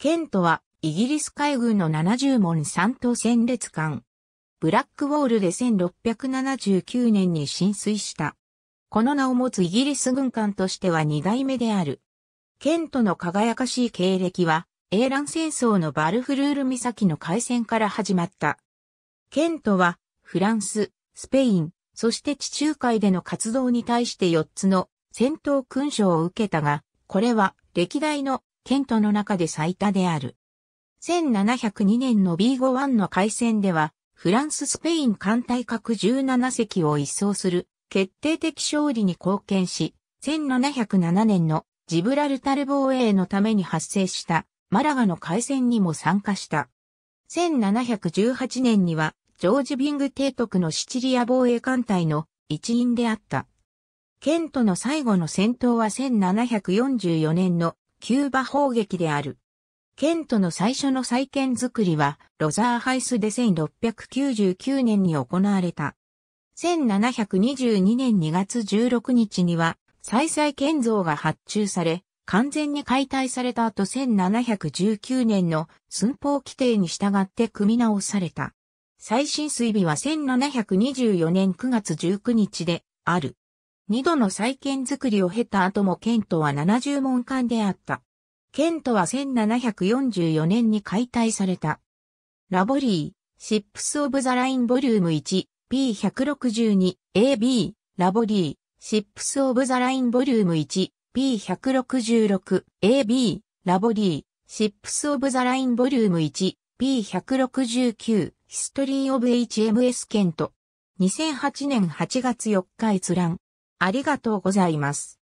ケントは、イギリス海軍の70門3等戦列艦。ブラックウォールで1679年に浸水した。この名を持つイギリス軍艦としては2代目である。ケントの輝かしい経歴は、英乱戦争のバルフルール岬の海戦から始まった。ケントは、フランス、スペイン、そして地中海での活動に対して4つの戦闘勲章を受けたが、これは歴代のケントの中で最多である。1702年の B51 の海戦では、フランス・スペイン艦隊各17隻を一掃する決定的勝利に貢献し、1707年のジブラルタル防衛のために発生したマラガの海戦にも参加した。1718年にはジョージ・ビング提督のシチリア防衛艦隊の一員であった。ケントの最後の戦闘は1744年のキューバ砲撃である。ケントの最初の再建作りは、ロザーハイスで1699年に行われた。1722年2月16日には、再々建造が発注され、完全に解体された後1719年の寸法規定に従って組み直された。最新水日は1724年9月19日である。二度の再建作りを経た後もケントは70門間であった。ケントは1744年に解体された。ラボリー、シップス・オブ・ザ・ライン・ボリューム1、P162、AB、ラボリー、シップス・オブ・ザ・ライン・ボリューム1、P166、AB、ラボリー、シップス・オブ・ザ・ライン・ボリューム1、P169、ヒストリー・オブ・ HMS ケント。2008年8月4日閲覧。ありがとうございます。